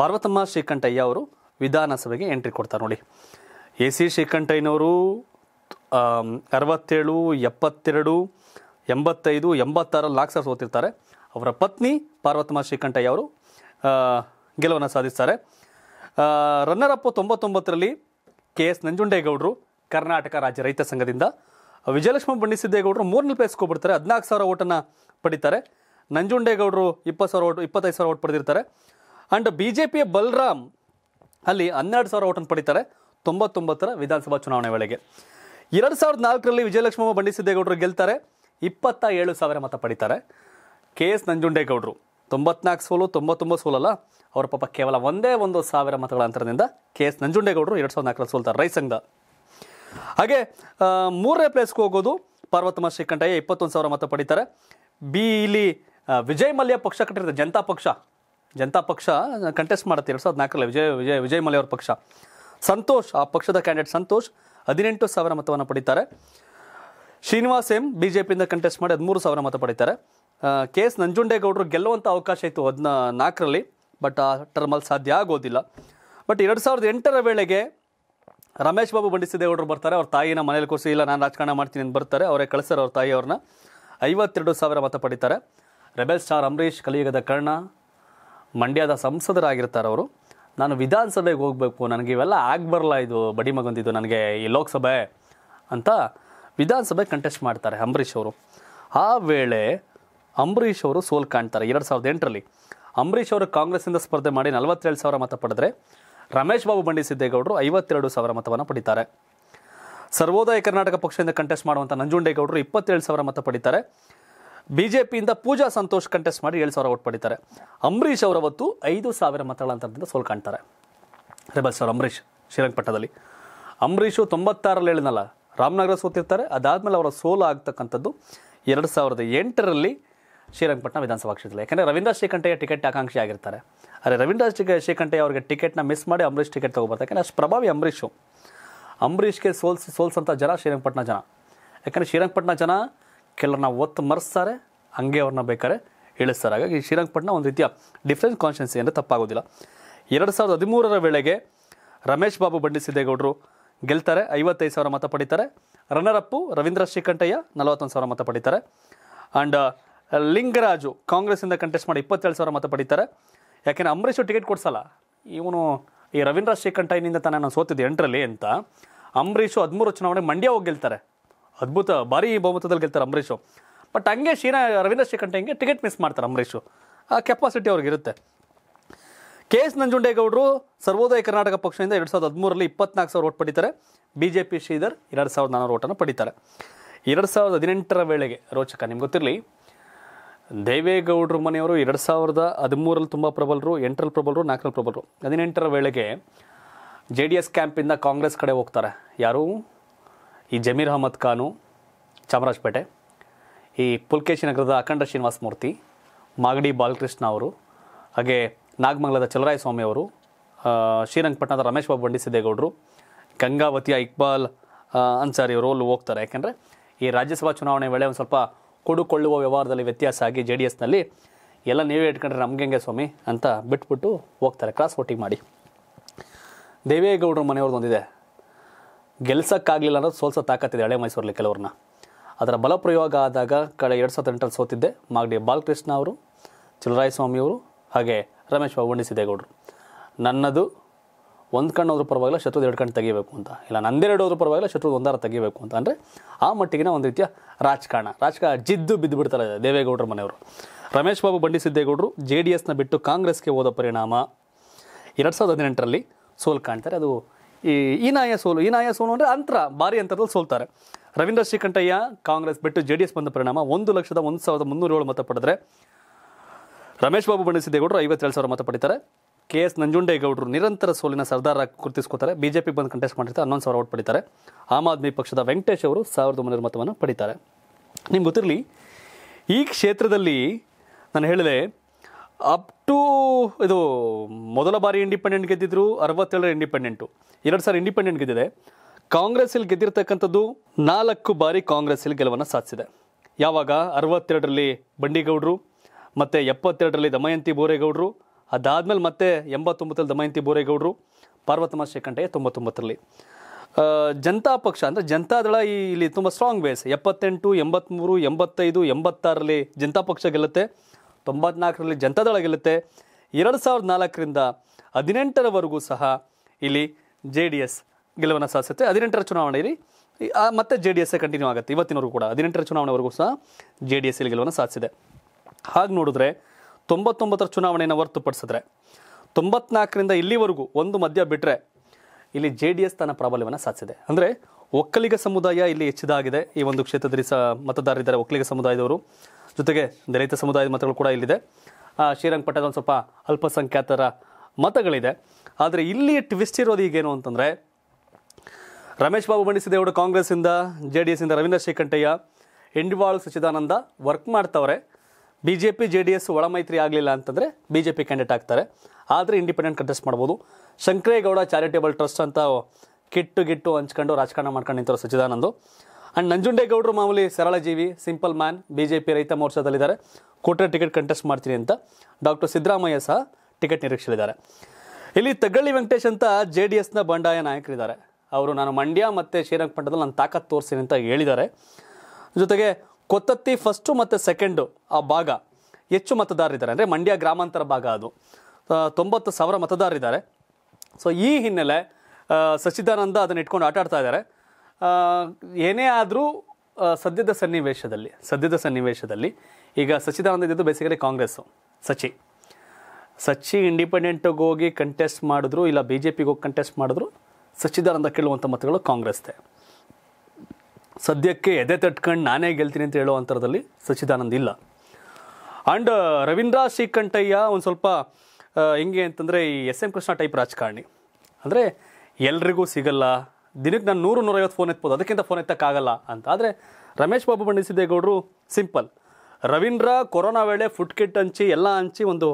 ಪಾರ್ವತಮ್ಮ ಶ್ರೀಕಂಠಯ್ಯ ಅವರು ವಿಧಾನಸಭೆಗೆ ಎಂಟ್ರಿ ಕೊಡ್ತಾರೆ ನೋಡಿ ಎ ಸಿ ಶ್ರೀಕಂಠಯ್ಯನವರು ಅರವತ್ತೇಳು ಎಪ್ಪತ್ತೆರಡು ಎಂಬತ್ತೈದು ಎಂಬತ್ತಾರಲ್ಲಿ ನಾಲ್ಕು ಸಾವಿರ ಸೋತಿರ್ತಾರೆ ಅವರ ಪತ್ನಿ ಪಾರ್ವತಮ್ಮ ಶ್ರೀಕಂಠಯ್ಯ ಅವರು ಗೆಲುವನ್ನು ಸಾಧಿಸ್ತಾರೆ ರನ್ನರ್ ಅಪ್ ತೊಂಬತ್ತೊಂಬತ್ತರಲ್ಲಿ ಕೆ ಎಸ್ ನಂಜುಂಡೇಗೌಡರು ಕರ್ನಾಟಕ ರಾಜ್ಯ ರೈತ ಸಂಘದಿಂದ ವಿಜಯಲಕ್ಷ್ಮಿ ಬಣ್ಣಿಸಿದ್ದೇಗೌಡರು ಮೂರನೇ ಪ್ಲೇಸ್ಗೆ ಹೋಗ್ಬಿಡ್ತಾರೆ ಹದಿನಾಲ್ಕು ಸಾವಿರ ಓಟನ್ನು ಪಡಿತಾರೆ ನಂಜುಂಡೇಗೌಡರು ಇಪ್ಪತ್ತು ಸಾವಿರ ಓಟ್ ಇಪ್ಪತ್ತೈದು ಸಾವಿರ ಓಟ್ ಪಡೆದಿರ್ತಾರೆ ಆ್ಯಂಡ್ ಬಿ ಜೆ ಪಿಯ ಬಲರಾಮ್ ಅಲ್ಲಿ ಹನ್ನೆರಡು ಸಾವಿರ ಓಟನ್ನು ಪಡಿತಾರೆ ತೊಂಬತ್ತೊಂಬತ್ತರ ವಿಧಾನಸಭಾ ಚುನಾವಣೆ ವೇಳೆಗೆ ಎರಡು ಸಾವಿರದ ನಾಲ್ಕರಲ್ಲಿ ವಿಜಯಲಕ್ಷ್ಮಮ್ಮ ಬಂಡಿಸಿದ್ದೇಗೌಡರು ಗೆಲ್ತಾರೆ ಇಪ್ಪತ್ತ ಏಳು ಸಾವಿರ ಮತ ಪಡಿತಾರೆ ಕೆ ಎಸ್ ನಂಜುಂಡೇಗೌಡರು ತೊಂಬತ್ನಾಲ್ಕು ಸೋಲು ತೊಂಬತ್ತೊಂಬತ್ತು ಸೋಲಲ್ಲ ಅವರ ಪಾಪ ಕೇವಲ ಒಂದೇ ಒಂದು ಸಾವಿರ ಮತಗಳ ಅಂತರದಿಂದ ಕೆ ಎಸ್ ನಂಜುಂಡೇಗೌಡರು ಎರಡು ಸಾವಿರದ ನಾಲ್ಕರಲ್ಲಿ ಸೋಲ್ತಾರೆ ರೈಸಂಗ್ದ ಹಾಗೆ ಮೂರನೇ ಪ್ಲೇಸ್ಗೆ ಹೋಗೋದು ಪಾರ್ವತಮ ಶ್ರೀಕಂಠಯ್ಯ ಇಪ್ಪತ್ತೊಂದು ಸಾವಿರ ಮತ ಪಡಿತಾರೆ ಬಿ ಇಲ್ಲಿ ವಿಜಯ್ ಮಲ್ಯ ಪಕ್ಷ ಕಟ್ಟಿರ್ತದೆ ಜನತಾ ಪಕ್ಷ ಜನತಾ ಪಕ್ಷ ಕಂಟೆಸ್ಟ್ ಮಾಡುತ್ತೆ ಎರಡು ಸಾವಿರದ ನಾಲ್ಕರಲ್ಲಿ ವಿಜಯ್ ವಿಜಯ್ ವಿಜಯ್ ಮಲ್ಯ ಅವ್ರ ಪಕ್ಷ ಸಂತೋಷ್ ಆ ಪಕ್ಷದ ಕ್ಯಾಂಡಿಡೇಟ್ ಸಂತೋಷ್ ಹದಿನೆಂಟು ಸಾವಿರ ಮತವನ್ನು ಪಡೀತಾರೆ ಶ್ರೀನಿವಾಸ್ ಎಂ ಬಿ ಜೆ ಪಿಯಿಂದ ಕಂಟೆಸ್ಟ್ ಮಾಡಿ ಹದಿಮೂರು ಸಾವಿರ ಮತ ಪಡೀತಾರೆ ಕೆ ಎಸ್ ನಂಜುಂಡೇಗೌಡರು ಗೆಲ್ಲುವಂಥ ಅವಕಾಶ ಇತ್ತು ಅದನ್ನ ನಾಲ್ಕರಲ್ಲಿ ಬಟ್ ಆ ಟರ್ಮಲ್ಲಿ ಸಾಧ್ಯ ಆಗೋದಿಲ್ಲ ಬಟ್ ಎರಡು ಸಾವಿರದ ಎಂಟರ ವೇಳೆಗೆ ರಮೇಶ್ ಬಾಬು ಬಂಡಿಸಿದೇವರು ಬರ್ತಾರೆ ಅವ್ರ ತಾಯಿನ ಮನೇಲಿ ಕೂರಿಸಿ ಇಲ್ಲ ನಾನು ರಾಜಕಾರಣ ಮಾಡ್ತೀನಿ ಅಂತ ಬರ್ತಾರೆ ಅವರೇ ಕಳಿಸ್ತಾರೆ ಅವ್ರ ತಾಯಿ ಅವ್ರನ್ನ ಐವತ್ತೆರಡು ಸಾವಿರ ಮತ ಪಡಿತಾರೆ ರೆಬೆಲ್ ಸ್ಟಾರ್ ಅಂಬರೀಷ್ ಕಲಿಯುಗದ ಕರ್ಣ ಮಂಡ್ಯದ ಸಂಸದರಾಗಿರ್ತಾರೆ ಅವರು ನಾನು ವಿಧಾನಸಭೆಗೆ ಹೋಗಬೇಕು ನನಗೆ ಇವೆಲ್ಲ ಆಗಬರಲ್ಲ ಇದು ಬಡಿ ಮಗಂದಿದ್ದು ನನಗೆ ಈ ಲೋಕಸಭೆ ಅಂತ ವಿಧಾನಸಭೆ ಕಂಟೆಸ್ಟ್ ಮಾಡ್ತಾರೆ ಅಂಬರೀಷ್ ಅವರು ಆ ವೇಳೆ ಅಂಬರೀಷ್ ಅವರು ಸೋಲು ಕಾಣ್ತಾರೆ ಎರಡು ಸಾವಿರದ ಎಂಟರಲ್ಲಿ ಅಂಬರೀಷ್ ಅವರು ಕಾಂಗ್ರೆಸ್ಸಿಂದ ಸ್ಪರ್ಧೆ ಮಾಡಿ ನಲವತ್ತೇಳು ಸಾವಿರ ಮತ ಪಡೆದರೆ ರಮೇಶ್ ಬಾಬು ಬಂಡಿಸಿದ್ದೇಗೌಡರು ಐವತ್ತೆರಡು ಸಾವಿರ ಮತವನ್ನು ಪಡಿತಾರೆ ಸರ್ವೋದಯ ಕರ್ನಾಟಕ ಪಕ್ಷದಿಂದ ಕಂಟೆಸ್ಟ್ ಮಾಡುವಂಥ ನಂಜುಂಡೇಗೌಡರು ಇಪ್ಪತ್ತೇಳು ಸಾವಿರ ಮತ ಪಡಿತಾರೆ ಬಿಜೆಪಿಯಿಂದ ಪೂಜಾ ಸಂತೋಷ್ ಕಂಟೆಸ್ಟ್ ಮಾಡಿ ಏಳು ಸಾವಿರ ಓಟ್ ಪಡಿತಾರೆ ಅಂಬರೀಷ್ ಅವರವತ್ತು ಐದು ಸಾವಿರ ಮತಗಳ ಅಂತರದಿಂದ ಸೋಲ್ ಕಾಣ್ತಾರೆ ರೆಬಲ್ ಸರ್ ಅಂಬರೀಷ್ ಶ್ರೀರಂಗಪಟ್ಟಣದಲ್ಲಿ ಅಂಬರೀಷು ತೊಂಬತ್ತಾರಲ್ಲಿ ಹೇಳಿದ್ನಲ್ಲ ರಾಮನಗರ ಸೋತಿರ್ತಾರೆ ಅದಾದಮೇಲೆ ಅವರ ಸೋಲು ಆಗ್ತಕ್ಕಂಥದ್ದು ಎರಡು ಸಾವಿರದ ಎಂಟರಲ್ಲಿ ಶ್ರೀರಂಗಪಟ್ಟಣ ವಿಧಾನಸಭಾ ಕ್ಷೇತ್ರದಲ್ಲಿ ಯಾಕಂದರೆ ರವೀಂದ್ರ ಶ್ರೀಕಂಠಯ್ಯ ಟಿಕೆಟ್ ಆಕಾಂಕ್ಷಿ ಆಗಿರ್ತಾರೆ ಅರೆ ರವೀಂದ್ರ ಶ್ರೀಕಂಠಯ್ಯ ಅವರಿಗೆ ಟಿಕೆಟ್ನ ಮಿಸ್ ಮಾಡಿ ಅಂಬರೀಷ್ ಟಿಕೆಟ್ ತೊಗೊಬಾರ್ದು ಯಾಕೆಂದರೆ ಅಷ್ಟು ಪ್ರಭಾವಿ ಅಂಬರೀಷು ಅಂಬರೀಷ್ಗೆ ಸೋಲ್ಸ್ ಸೋಲ್ಸಂಥ ಜನ ಶ್ರೀರಂಗಪಟ್ಟಣ ಜನ ಯಾಕಂದರೆ ಶ್ರೀರಂಗಪಟ್ಟಣ ಜನ ಕೆಲವ್ರನ್ನ ಒತ್ತು ಮರೆಸ್ತಾರೆ ಹಂಗೆ ಅವ್ರನ್ನ ಬೇಕಾದ್ರೆ ಇಳಿಸ್ತಾರೆ ಹಾಗಾಗಿ ಶ್ರೀರಂಗಪಟ್ಟಣ ಒಂದು ರೀತಿಯ ಡಿಫ್ರೆನ್ಸ್ ಕಾನ್ಸ್ಟೆನ್ಸಿ ಅಂದರೆ ತಪ್ಪಾಗೋದಿಲ್ಲ ಎರಡು ಸಾವಿರದ ಹದಿಮೂರರ ವೇಳೆಗೆ ರಮೇಶ್ ಬಾಬು ಬಂಡಿಸಿದ್ದೇಗೌಡರು ಗೆಲ್ತಾರೆ ಐವತ್ತೈದು ಸಾವಿರ ಮತ ಪಡೀತಾರೆ ರನ್ನರ್ ರವೀಂದ್ರ ಶ್ರೀಕಂಠಯ್ಯ ನಲವತ್ತೊಂದು ಸಾವಿರ ಮತ ಪಡೀತಾರೆ ಆ್ಯಂಡ್ ಲಿಂಗರಾಜು ಕಾಂಗ್ರೆಸ್ಸಿಂದ ಕಂಟೆಸ್ಟ್ ಮಾಡಿ ಇಪ್ಪತ್ತೇಳು ಸಾವಿರ ಮತ ಪಡೀತಾರೆ ಯಾಕೆಂದರೆ ಅಂಬರೀಷು ಟಿಕೆಟ್ ಕೊಡ್ಸಲ್ಲ ಇವನು ಈ ರವೀಂದ್ರ ಶ್ರೀಕಂಠಯ್ಯನಿಂದ ತಾನೇ ನಾನು ಸೋತಿದ್ದೆ ಎಂಟ್ರಲ್ಲಿ ಅಂತ ಅಂಬರೀಷು ಹದಿಮೂರು ಚುನಾವಣೆ ಮಂಡ್ಯ ಹೋಗಿ ಗೆಲ್ತಾರೆ ಅದ್ಭುತ ಭಾರಿ ಬಹುಮತದಲ್ಲಿ ಗೆಲ್ತಾರೆ ಅಂಬರೀಷು ಬಟ್ ಹಂಗೆ ಶ್ರೀನಾ ರವೀಂದ್ರ ಶ್ರೀಕಂಠಯ್ಯಂಗೆ ಟಿಕೆಟ್ ಮಿಸ್ ಮಾಡ್ತಾರೆ ಅಂಬರೀಷು ಆ ಕೆಪಾಸಿಟಿ ಅವ್ರಿಗಿರುತ್ತೆ ಕೆ ಎಸ್ ನಂಜುಂಡೇಗೌಡರು ಸರ್ವೋದಯ ಕರ್ನಾಟಕ ಪಕ್ಷದಿಂದ ಎರಡು ಸಾವಿರದ ಹದಿಮೂರರಲ್ಲಿ ಇಪ್ಪತ್ನಾಲ್ಕು ಸಾವಿರ ಓಟ್ ಪಡಿತಾರೆ ಬಿ ಜೆ ಪಿ ಶ್ರೀಧರ್ ಎರಡು ಸಾವಿರದ ನಾನ್ನೂರು ಓಟನ್ನು ಪಡಿತಾರೆ ಎರಡು ಸಾವಿರದ ಹದಿನೆಂಟರ ವೇಳೆಗೆ ರೋಚಕ ನಿಮ್ಗೆ ಗೊತ್ತಿರಲಿ ದೇವೇಗೌಡರ ಮನೆಯವರು ಎರಡು ಸಾವಿರದ ಹದಿಮೂರಲ್ಲಿ ತುಂಬ ಪ್ರಬಲರು ಎಂಟರಲ್ಲಿ ಪ್ರಬಲರು ನಾಲ್ಕರಲ್ಲಿ ಪ್ರಬಲರು ಹದಿನೆಂಟರ ವೇಳೆಗೆ ಜೆ ಡಿ ಎಸ್ ಕ್ಯಾಂಪಿಂದ ಕಾಂಗ್ರೆಸ್ ಕಡೆ ಹೋಗ್ತಾರೆ ಯಾರು ಈ ಜಮೀರ್ ಅಹಮದ್ ಖಾನು ಚಾಮರಾಜಪೇಟೆ ಈ ಪುಲ್ಕೇಶಿ ನಗರದ ಅಖಂಡ ಶ್ರೀನಿವಾಸ ಮೂರ್ತಿ ಮಾಗಡಿ ಬಾಲಕೃಷ್ಣ ಅವರು ಹಾಗೆ ನಾಗಮಂಗಲದ ಚಲರಾಯ ಸ್ವಾಮಿ ಅವರು ಶ್ರೀರಂಗಪಟ್ಟಣದ ರಮೇಶ್ ಬಾಬು ಸಿದ್ದೇಗೌಡರು ಗಂಗಾವತಿಯ ಇಕ್ಬಾಲ್ ಅನ್ಸಾರಿ ಅವರು ಅಲ್ಲಿ ಹೋಗ್ತಾರೆ ಯಾಕೆಂದರೆ ಈ ರಾಜ್ಯಸಭಾ ಚುನಾವಣೆ ವೇಳೆ ಒಂದು ಸ್ವಲ್ಪ ಕೊಡುಕೊಳ್ಳುವ ವ್ಯವಹಾರದಲ್ಲಿ ವ್ಯತ್ಯಾಸ ಆಗಿ ಜೆ ಡಿ ಎಸ್ನಲ್ಲಿ ಎಲ್ಲ ನೀವೇ ಇಟ್ಕೊಂಡ್ರೆ ನಮ್ಗೆ ಹೆಂಗೆ ಸ್ವಾಮಿ ಅಂತ ಬಿಟ್ಬಿಟ್ಟು ಹೋಗ್ತಾರೆ ಕ್ರಾಸ್ ವೋಟಿಂಗ್ ಮಾಡಿ ದೇವೇಗೌಡರು ಮನೆಯವ್ರದ್ದು ಒಂದಿದೆ ಗೆಲ್ಸೋಕ್ಕಾಗಲಿಲ್ಲ ಅನ್ನೋದು ಸೋಲ್ಸೋ ತಾಕತ್ತಿದೆ ಹಳೆ ಮೈಸೂರಲ್ಲಿ ಕೆಲವ್ರನ್ನ ಅದರ ಬಲಪ್ರಯೋಗ ಆದಾಗ ಕಳೆ ಎರಡು ಸಾವಿರದ ಎಂಟರಲ್ಲಿ ಸೋತಿದ್ದೆ ಮಾಗಡಿ ಬಾಲಕೃಷ್ಣ ಅವರು ಅವರು ಹಾಗೆ ರಮೇಶ್ ಬಾಬು ಉಂಡಿಸಿದೇಗೌಡರು ನನ್ನದು ಒಂದು ಕಣ್ಣು ಹೋದ್ರೂ ಪರವಾಗಿಲ್ಲ ಶತ್ರು ಎರಡು ಕಣ್ಣು ತೆಗಿಬೇಕು ಅಂತ ಇಲ್ಲ ನಂದೆರಡು ಹೋದ್ರೂ ಪರವಾಗಿಲ್ಲ ಶತ್ರು ಒಂದಾರ ತೆಗಿಬೇಕು ಅಂತ ಅಂದರೆ ಆ ಮಟ್ಟಿಗಿನ ಒಂದು ರೀತಿಯ ರಾಜಕಾರಣ ರಾಜಕಾರಣ ಜಿದ್ದು ಬಿದ್ದು ಬಿಡ್ತಾರೆ ದೇವೇಗೌಡರ ಮನೆಯವರು ರಮೇಶ್ ಬಾಬು ಬಂಡಿ ಸಿದ್ದೇಗೌಡರು ಜೆ ಡಿ ಎಸ್ನ ಬಿಟ್ಟು ಕಾಂಗ್ರೆಸ್ಗೆ ಹೋದ ಪರಿಣಾಮ ಎರಡು ಸಾವಿರದ ಹದಿನೆಂಟರಲ್ಲಿ ಸೋಲು ಕಾಣ್ತಾರೆ ಅದು ಈ ಈನಾಯ ಸೋಲು ಈನಾಯ ಸೋಲು ಅಂದರೆ ಅಂತರ ಭಾರಿ ಅಂತರದಲ್ಲಿ ಸೋಲ್ತಾರೆ ರವೀಂದ್ರ ಶ್ರೀಕಂಠಯ್ಯ ಕಾಂಗ್ರೆಸ್ ಬಿಟ್ಟು ಜೆ ಡಿ ಎಸ್ ಬಂದ ಪರಿಣಾಮ ಒಂದು ಲಕ್ಷದ ಒಂದು ಸಾವಿರದ ಏಳು ಮತ ಪಡೆದರೆ ರಮೇಶ್ ಬಾಬು ಬಂಡಿ ಸಿದ್ದೇಗೌಡರು ಐವತ್ತೇಳು ಸಾವಿರ ಮತ ಪಡಿತಾರೆ ಕೆ ಎಸ್ ನಂಜುಂಡೇಗೌಡರು ನಿರಂತರ ಸೋಲಿನ ಸರ್ದಾರ ಗುರುತಿಸ್ಕೋತಾರೆ ಬಿಜೆಪಿ ಬಂದು ಕಂಟೆಸ್ಟ್ ಮಾಡಿರ್ತಾರೆ ಹನ್ನೊಂದು ಸಾವಿರ ಓಟ್ ಪಡಿತಾರೆ ಆಮ್ ಆದ್ಮಿ ಪಕ್ಷದ ವೆಂಕಟೇಶ್ ಅವರು ಸಾವಿರದ ಒಂಬೈನೂರ ಮತವನ್ನು ಪಡಿತಾರೆ ನಿಮ್ಗೆ ಗೊತ್ತಿರಲಿ ಈ ಕ್ಷೇತ್ರದಲ್ಲಿ ನಾನು ಹೇಳಿದೆ ಅಪ್ ಟು ಇದು ಮೊದಲ ಬಾರಿ ಇಂಡಿಪೆಂಡೆಂಟ್ ಗೆದ್ದಿದ್ರು ಅರವತ್ತೇಳರ ಇಂಡಿಪೆಂಡೆಂಟು ಎರಡು ಸಾವಿರ ಇಂಡಿಪೆಂಡೆಂಟ್ ಗೆದ್ದಿದೆ ಕಾಂಗ್ರೆಸ್ಸಲ್ಲಿ ಗೆದ್ದಿರ್ತಕ್ಕಂಥದ್ದು ನಾಲ್ಕು ಬಾರಿ ಕಾಂಗ್ರೆಸ್ಸಲ್ಲಿ ಗೆಲುವನ್ನು ಸಾಧಿಸಿದೆ ಯಾವಾಗ ಅರವತ್ತೆರಡರಲ್ಲಿ ಬಂಡಿಗೌಡರು ಮತ್ತು ಎಪ್ಪತ್ತೆರಡರಲ್ಲಿ ದಮಯಂತಿ ಬೋರೇಗೌಡರು ಅದಾದಮೇಲೆ ಮತ್ತೆ ಎಂಬತ್ತೊಂಬತ್ತರಲ್ಲಿ ದಮಯಂತಿ ಬೋರೇಗೌಡರು ಪಾರ್ವತಮ್ಮ ಶೇಖಂಡಯ್ಯ ತೊಂಬತ್ತೊಂಬತ್ತರಲ್ಲಿ ಜನತಾ ಪಕ್ಷ ಅಂದರೆ ಜನತಾದಳ ಇಲ್ಲಿ ತುಂಬ ಸ್ಟ್ರಾಂಗ್ ಬೇಸ್ ಎಪ್ಪತ್ತೆಂಟು ಎಂಬತ್ತ್ಮೂರು ಎಂಬತ್ತೈದು ಎಂಬತ್ತಾರರಲ್ಲಿ ಜನತಾ ಪಕ್ಷ ಗೆಲ್ಲುತ್ತೆ ತೊಂಬತ್ನಾಲ್ಕರಲ್ಲಿ ಜನತಾದಳ ಗೆಲ್ಲುತ್ತೆ ಎರಡು ಸಾವಿರದ ನಾಲ್ಕರಿಂದ ಹದಿನೆಂಟರವರೆಗೂ ಸಹ ಇಲ್ಲಿ ಜೆ ಡಿ ಎಸ್ ಗೆಲುವನ್ನು ಸಾಧಿಸುತ್ತೆ ಹದಿನೆಂಟರ ಚುನಾವಣೆಯಲ್ಲಿ ಮತ್ತೆ ಜೆ ಡಿ ಎಸ್ ಕಂಟಿನ್ಯೂ ಆಗುತ್ತೆ ಇವತ್ತಿನವರೆಗೂ ಕೂಡ ಹದಿನೆಂಟರ ಚುನಾವಣೆವರೆಗೂ ಸಹ ಜೆ ಡಿ ಎಸ್ ಇಲ್ಲಿ ಗೆಲುವನ್ನು ಸಾಧಿಸಿದೆ ಹಾಗೆ ನೋಡಿದ್ರೆ ತೊಂಬತ್ತೊಂಬತ್ತರ ಚುನಾವಣೆಯನ್ನು ಹೊರತುಪಡಿಸಿದ್ರೆ ತೊಂಬತ್ನಾಲ್ಕರಿಂದ ಇಲ್ಲಿವರೆಗೂ ಒಂದು ಮಧ್ಯ ಬಿಟ್ಟರೆ ಇಲ್ಲಿ ಜೆ ಡಿ ಎಸ್ ತನ್ನ ಪ್ರಾಬಲ್ಯವನ್ನು ಸಾಧಿಸಿದೆ ಅಂದರೆ ಒಕ್ಕಲಿಗ ಸಮುದಾಯ ಇಲ್ಲಿ ಹೆಚ್ಚಿದಾಗಿದೆ ಈ ಒಂದು ಕ್ಷೇತ್ರದಲ್ಲಿ ಸಹ ಮತದಾರರಿದ್ದಾರೆ ಒಕ್ಕಲಿಗ ಸಮುದಾಯದವರು ಜೊತೆಗೆ ದಲಿತ ಸಮುದಾಯದ ಮತಗಳು ಕೂಡ ಇಲ್ಲಿದೆ ಶ್ರೀರಂಗಪಟ್ಟಣದ ಒಂದು ಸ್ವಲ್ಪ ಅಲ್ಪಸಂಖ್ಯಾತರ ಮತಗಳಿದೆ ಆದರೆ ಇಲ್ಲಿ ಟ್ವಿಸ್ಟ್ ಇರೋದು ಈಗೇನು ಅಂತಂದರೆ ರಮೇಶ್ ಬಾಬು ಬಣ್ಣಿಸಿದೇವರು ಕಾಂಗ್ರೆಸ್ಸಿಂದ ಜೆ ಡಿ ಇಂದ ರವೀಂದ್ರ ಶ್ರೀಕಂಠಯ್ಯ ಹೆಂಡಿವಾಳು ಸಚಿದಾನಂದ ವರ್ಕ್ ಮಾಡ್ತವ್ರೆ B J P J D S ಒಳ ಮೈತ್ರಿ ಆಗಲಿಲ್ಲ ಅಂತಂದರೆ ಬಿ ಜೆ ಪಿ ಕ್ಯಾಂಡಿಡೇಟ್ ಆಗ್ತಾರೆ ಆದರೆ ಇಂಡಿಪೆಂಡೆಂಟ್ ಕಂಟೆಸ್ಟ್ ಮಾಡ್ಬೋದು ಶಂಕರೇಗೌಡ ಚಾರಿಟೇಬಲ್ ಟ್ರಸ್ಟ್ ಅಂತ ಕಿಟ್ಟು ಗಿಟ್ಟು ಹಂಚ್ಕೊಂಡು ರಾಜಕಾರಣ ಮಾಡ್ಕೊಂಡು ನಿಂತರು ಸಚ್ಚಿದಾನಂದು ಆ್ಯಂಡ್ ನಂಜುಂಡೇಗೌಡರು ಮಾಮೂಲಿ ಸರಳ ಜೀವಿ simple man B J P ರೈತ ಮೋರ್ಚಾದಲ್ಲಿದ್ದಾರೆ ಕೊಟ್ಟರೆ ಟಿಕೆಟ್ ಕಂಟೆಸ್ಟ್ ಮಾಡ್ತೀನಿ ಅಂತ ಡಾಕ್ಟರ್ ಸಿದ್ದರಾಮಯ್ಯ ಸಹ ಟಿಕೆಟ್ ನಿರೀಕ್ಷೆಲಿದ್ದಾರೆ ಇಲ್ಲಿ ತಗಳ್ಳಿ ವೆಂಕಟೇಶ್ ಅಂತ ಜೆ ಡಿ ಎಸ್ನ ಬಂಡಾಯ ನಾಯಕರಿದ್ದಾರೆ ಅವರು ನಾನು ಮಂಡ್ಯ ಮತ್ತು ಶ್ರೀರಂಗಪಟ್ಟಣದಲ್ಲಿ ನಾನು ತಾಕತ್ತು ತೋರಿಸ್ತೀನಿ ಅಂತ ಹೇಳಿದ್ದಾರೆ ಜೊತೆಗೆ ಕೊತ್ತತ್ತಿ ಫಸ್ಟು ಮತ್ತು ಸೆಕೆಂಡು ಆ ಭಾಗ ಹೆಚ್ಚು ಮತದಾರರಿದ್ದಾರೆ ಅಂದರೆ ಮಂಡ್ಯ ಗ್ರಾಮಾಂತರ ಭಾಗ ಅದು ತೊಂಬತ್ತು ಸಾವಿರ ಮತದಾರರಿದ್ದಾರೆ ಸೊ ಈ ಹಿನ್ನೆಲೆ ಸಚ್ಚಿದಾನಂದ ಅದನ್ನು ಇಟ್ಕೊಂಡು ಆಟ ಆಡ್ತಾ ಇದ್ದಾರೆ ಏನೇ ಆದರೂ ಸದ್ಯದ ಸನ್ನಿವೇಶದಲ್ಲಿ ಸದ್ಯದ ಸನ್ನಿವೇಶದಲ್ಲಿ ಈಗ ಸಚ್ಚಿದಾನಂದ ಇದ್ದು ಬೇಸಿಕಲಿ ಕಾಂಗ್ರೆಸ್ಸು ಸಚಿ ಸಚಿ ಇಂಡಿಪೆಂಡೆಂಟ್ಗೆ ಹೋಗಿ ಕಂಟೆಸ್ಟ್ ಮಾಡಿದ್ರು ಇಲ್ಲ ಬಿ ಜೆ ಪಿಗೆ ಹೋಗಿ ಕಂಟೆಸ್ಟ್ ಮಾಡಿದ್ರು ಸಚ್ಚಿದಾನಂದ ಕೇಳುವಂಥ ಮತಗಳು ಕಾಂಗ್ರೆಸ್ದೇ ಸದ್ಯಕ್ಕೆ ಎದೆ ತಟ್ಕೊಂಡು ನಾನೇ ಗೆಲ್ತೀನಿ ಅಂತ ಹೇಳೋ ಅಂತರದಲ್ಲಿ ಸಚ್ಚಿದಾನಂದ್ ಇಲ್ಲ ಆ್ಯಂಡ್ uh, ರವೀಂದ್ರ ಶ್ರೀಕಂಠಯ್ಯ ಒಂದು ಸ್ವಲ್ಪ uh, ಹೆಂಗೆ ಅಂತಂದರೆ ಈ ಎಸ್ ಎಂ ಕೃಷ್ಣ ಟೈಪ್ ರಾಜಕಾರಣಿ ಅಂದರೆ ಎಲ್ರಿಗೂ ಸಿಗಲ್ಲ ದಿನಕ್ಕೆ ನಾನು ನೂರು ನೂರೈವತ್ತು ಫೋನ್ ಎತ್ಬೋದು ಅದಕ್ಕಿಂತ ಫೋನ್ ಎತ್ತಕ್ಕಾಗಲ್ಲ ಅಂತ ಆದರೆ ರಮೇಶ್ ಬಾಬು ಬಂಡಿಸಿದ್ದೇಗೌಡರು ಸಿಂಪಲ್ ರವೀಂದ್ರ ಕೊರೋನಾ ವೇಳೆ ಫುಡ್ ಕಿಟ್ ಹಂಚಿ ಎಲ್ಲ ಹಂಚಿ ಒಂದು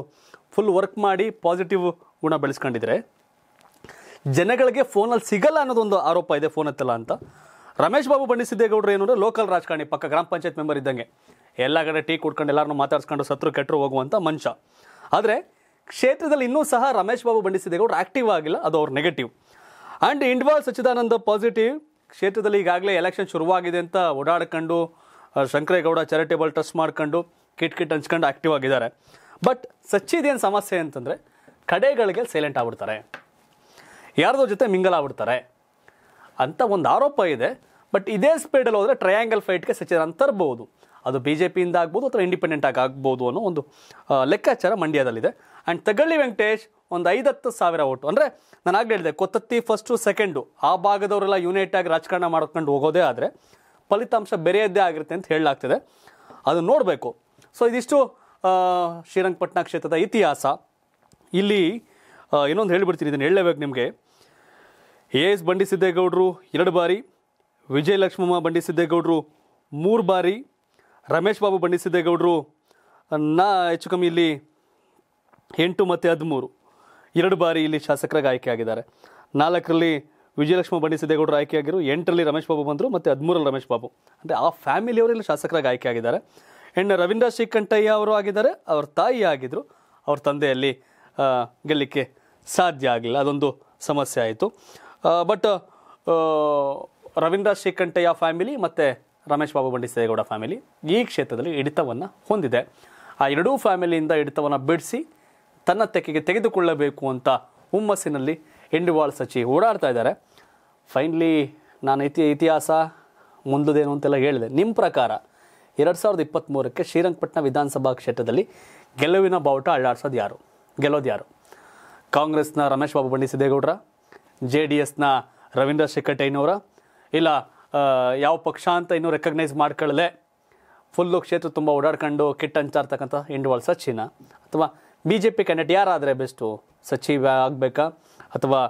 ಫುಲ್ ವರ್ಕ್ ಮಾಡಿ ಪಾಸಿಟಿವ್ ಗುಣ ಬೆಳೆಸ್ಕೊಂಡಿದ್ರೆ ಜನಗಳಿಗೆ ಫೋನಲ್ಲಿ ಸಿಗಲ್ಲ ಅನ್ನೋದೊಂದು ಆರೋಪ ಇದೆ ಫೋನ್ ಎತ್ತಲ್ಲ ಅಂತ ರಮೇಶ್ ಬಾಬು ಬಣ್ಣಿಸಿದ್ದೇಗೌಡರು ಏನು ಅಂದರೆ ಲೋಕಲ್ ರಾಜಕಾರಣಿ ಪಕ್ಕ ಗ್ರಾಮ ಪಂಚಾಯತ್ ಮೆಂಬರ್ ಇದ್ದಂಗೆ ಎಲ್ಲ ಕಡೆ ಟೀ ಕುಡ್ಕೊಂಡು ಎಲ್ಲರನ್ನು ಮಾತಾಡ್ಸ್ಕೊಂಡು ಸತ್ರು ಕೆಟ್ಟರು ಹೋಗುವಂಥ ಮಂಚ ಆದರೆ ಕ್ಷೇತ್ರದಲ್ಲಿ ಇನ್ನೂ ಸಹ ರಮೇಶ್ ಬಾಬು ಬಂಡಿಸಿದ್ದೇಗೌಡರು ಆಕ್ಟಿವ್ ಆಗಿಲ್ಲ ಅದು ಅವ್ರ negative and Indwal Sachidananda positive ಕ್ಷೇತ್ರದಲ್ಲಿ ಈಗಾಗಲೇ ಎಲೆಕ್ಷನ್ ಶುರುವಾಗಿದೆ ಅಂತ ಓಡಾಡ್ಕೊಂಡು ಶಂಕರೇಗೌಡ ಚಾರಿಟೇಬಲ್ ಟ್ರಸ್ಟ್ ಮಾಡ್ಕೊಂಡು ಕಿಟ್ ಕಿಟ್ ಹಂಚ್ಕೊಂಡು ಆಕ್ಟಿವ್ ಆಗಿದ್ದಾರೆ ಬಟ್ ಸಚ್ಚಿದೇನು ಸಮಸ್ಯೆ ಅಂತಂದರೆ ಕಡೆಗಳಿಗೆ ಸೈಲೆಂಟ್ ಆಗ್ಬಿಡ್ತಾರೆ ಯಾರದೋ ಜೊತೆ ಮಿಂಗಲ್ ಆಗ್ಬಿಡ್ತಾರೆ ಅಂತ ಒಂದು ಆರೋಪ ಇದೆ ಬಟ್ ಇದೇ ಸ್ಪೀಡಲ್ಲಿ ಹೋದರೆ ಟ್ರಯಾಂಗಲ್ ಫೈಟ್ಗೆ ಸಚಿವರನ್ನು ತರಬಹುದು ಅದು ಬಿ ಜೆ ಪಿಯಿಂದ ಆಗ್ಬೋದು ಅಥವಾ ಆಗಿ ಆಗ್ಬೋದು ಅನ್ನೋ ಒಂದು ಲೆಕ್ಕಾಚಾರ ಮಂಡ್ಯದಲ್ಲಿದೆ ಆ್ಯಂಡ್ ತಗಳ್ಳಿ ವೆಂಕಟೇಶ್ ಒಂದು ಐದತ್ತು ಸಾವಿರ ಓಟು ಅಂದರೆ ನಾನು ಆಗಲೇ ಹೇಳಿದೆ ಕೊತ್ತತ್ತಿ ಫಸ್ಟು ಸೆಕೆಂಡು ಆ ಭಾಗದವರೆಲ್ಲ ಆಗಿ ರಾಜಕಾರಣ ಮಾಡ್ಕೊಂಡು ಹೋಗೋದೇ ಆದರೆ ಫಲಿತಾಂಶ ಬೇರೆಯದ್ದೇ ಆಗಿರುತ್ತೆ ಅಂತ ಹೇಳಲಾಗ್ತದೆ ಅದನ್ನು ನೋಡಬೇಕು ಸೊ ಇದಿಷ್ಟು ಶ್ರೀರಂಗಪಟ್ಟಣ ಕ್ಷೇತ್ರದ ಇತಿಹಾಸ ಇಲ್ಲಿ ಇನ್ನೊಂದು ಹೇಳಿಬಿಡ್ತೀನಿ ಇದನ್ನು ಹೇಳಲೇಬೇಕು ನಿಮಗೆ ಎ ಎಸ್ ಬಂಡಿಸಿದ್ದೇಗೌಡರು ಎರಡು ಬಾರಿ ವಿಜಯಲಕ್ಷ್ಮಮ್ಮ ಬಂಡಿಸಿದ್ದೇಗೌಡರು ಮೂರು ಬಾರಿ ರಮೇಶ್ ಬಾಬು ಬಂಡಿಸಿದ್ದೇಗೌಡರು ನಾ ಹೆಚ್ಚು ಕಮ್ಮಿ ಇಲ್ಲಿ ಎಂಟು ಮತ್ತು ಹದಿಮೂರು ಎರಡು ಬಾರಿ ಇಲ್ಲಿ ಶಾಸಕರಾಗಿ ಆಯ್ಕೆಯಾಗಿದ್ದಾರೆ ನಾಲ್ಕರಲ್ಲಿ ವಿಜಯಲಕ್ಷ್ಮಿ ಬಂಡಿಸಿದ್ದೇಗೌಡರು ಆಯ್ಕೆಯಾಗಿರು ಎಂಟರಲ್ಲಿ ರಮೇಶ್ ಬಾಬು ಬಂದರು ಮತ್ತು ಹದಿಮೂರಲ್ಲಿ ರಮೇಶ್ ಬಾಬು ಅಂದರೆ ಆ ಫ್ಯಾಮಿಲಿಯವರು ಇಲ್ಲಿ ಶಾಸಕರಾಗಿ ಆಯ್ಕೆಯಾಗಿದ್ದಾರೆ ಹೆಣ್ಣು ರವೀಂದ್ರ ಶ್ರೀಕಂಠಯ್ಯ ಅವರು ಆಗಿದ್ದಾರೆ ಅವ್ರ ತಾಯಿ ಆಗಿದ್ದರು ಅವ್ರ ತಂದೆಯಲ್ಲಿ ಗೆಲ್ಲಲಿಕ್ಕೆ ಸಾಧ್ಯ ಆಗಲಿಲ್ಲ ಅದೊಂದು ಸಮಸ್ಯೆ ಆಯಿತು ಬಟ್ ರವೀಂದ್ರ ಶ್ರೀಕಂಠಯ್ಯ ಫ್ಯಾಮಿಲಿ ಮತ್ತು ರಮೇಶ್ ಬಾಬು ಬಂಡಿಸೇಗೌಡ ಫ್ಯಾಮಿಲಿ ಈ ಕ್ಷೇತ್ರದಲ್ಲಿ ಹಿಡಿತವನ್ನು ಹೊಂದಿದೆ ಆ ಎರಡೂ ಫ್ಯಾಮಿಲಿಯಿಂದ ಹಿಡಿತವನ್ನು ಬಿಡಿಸಿ ತನ್ನ ತೆಕ್ಕೆಗೆ ತೆಗೆದುಕೊಳ್ಳಬೇಕು ಅಂತ ಹುಮ್ಮಸ್ಸಿನಲ್ಲಿ ಹೆಂಡುವಾಳ ಸಚಿ ಓಡಾಡ್ತಾ ಇದ್ದಾರೆ ಫೈನ್ಲಿ ನಾನು ಇತಿ ಇತಿಹಾಸ ಮುಂದುದೇನು ಅಂತೆಲ್ಲ ಹೇಳಿದೆ ನಿಮ್ಮ ಪ್ರಕಾರ ಎರಡು ಸಾವಿರದ ಇಪ್ಪತ್ತ್ಮೂರಕ್ಕೆ ಶ್ರೀರಂಗಪಟ್ಟಣ ವಿಧಾನಸಭಾ ಕ್ಷೇತ್ರದಲ್ಲಿ ಗೆಲುವಿನ ಬಾವುಟ ಅಳ್ಳಾಡ್ಸೋದು ಯಾರು ಗೆಲ್ಲೋದು ಯಾರು ಕಾಂಗ್ರೆಸ್ನ ರಮೇಶ್ ಬಾಬು ಬಂಡಿ ಜೆ ಡಿ ಎಸ್ನ ರವೀಂದ್ರ ಶೆಕ್ಕಟ್ಟೈನವರ ಇಲ್ಲ ಯಾವ ಪಕ್ಷ ಅಂತ ಇನ್ನೂ ರೆಕಗ್ನೈಸ್ ಮಾಡ್ಕೊಳ್ಳಲೆ ಫುಲ್ಲು ಕ್ಷೇತ್ರ ತುಂಬ ಓಡಾಡ್ಕೊಂಡು ಕೆಟ್ಟ ಹಂಚಾರ್ತಕ್ಕಂಥ ಇಂಡವಾಲ್ ಸಚಿನ ಅಥವಾ ಬಿ ಜೆ ಪಿ ಕ್ಯಾಂಡಿಡೇಟ್ ಯಾರಾದರೆ ಬೆಸ್ಟು ಸಚಿವ ಆಗಬೇಕಾ ಅಥವಾ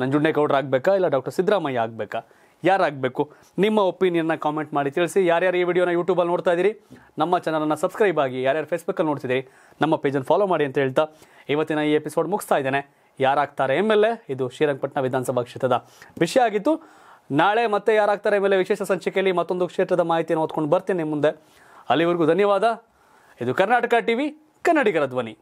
ನಂಜುಂಡೇಗೌಡರು ಆಗಬೇಕಾ ಇಲ್ಲ ಡಾಕ್ಟರ್ ಸಿದ್ದರಾಮಯ್ಯ ಆಗಬೇಕಾ ಯಾರಾಗಬೇಕು ನಿಮ್ಮ ಒಪಿನಿಯನ್ನ ಕಾಮೆಂಟ್ ಮಾಡಿ ತಿಳಿಸಿ ಯಾರ್ಯಾರು ಈ ವಿಡಿಯೋನ ಯೂಟ್ಯೂಬಲ್ಲಿ ನೋಡ್ತಾ ಇದ್ದೀರಿ ನಮ್ಮ ಚಾನಲನ್ನು ಸಬ್ಸ್ಕ್ರೈಬ್ ಆಗಿ ಯಾರ್ಯಾರು ಫೇಸ್ಬುಕ್ಕಲ್ಲಿ ನೋಡ್ತಿದ್ದೀರಿ ನಮ್ಮ ಪೇಜನ್ನು ಫಾಲೋ ಮಾಡಿ ಅಂತ ಹೇಳ್ತಾ ಇವತ್ತಿನ ಈ ಎಪಿಸೋಡ್ ಮುಗಿಸ್ತಾ ಇದ್ದೇನೆ ಯಾರಾಗ್ತಾರೆ ಎಮ್ ಎಲ್ ಎ ಇದು ಶ್ರೀರಂಗಪಟ್ಟಣ ವಿಧಾನಸಭಾ ಕ್ಷೇತ್ರದ ವಿಷಯ ಆಗಿತ್ತು ನಾಳೆ ಮತ್ತೆ ಯಾರಾಗ್ತಾರೆ ಎಮ್ ಎಲ್ ವಿಶೇಷ ಸಂಚಿಕೆಯಲ್ಲಿ ಮತ್ತೊಂದು ಕ್ಷೇತ್ರದ ಮಾಹಿತಿಯನ್ನು ಓದ್ಕೊಂಡು ಬರ್ತೇನೆ ಮುಂದೆ ಅಲ್ಲಿವರೆಗೂ ಧನ್ಯವಾದ ಇದು ಕರ್ನಾಟಕ ವಿ ಕನ್ನಡಿಗರ ಧ್ವನಿ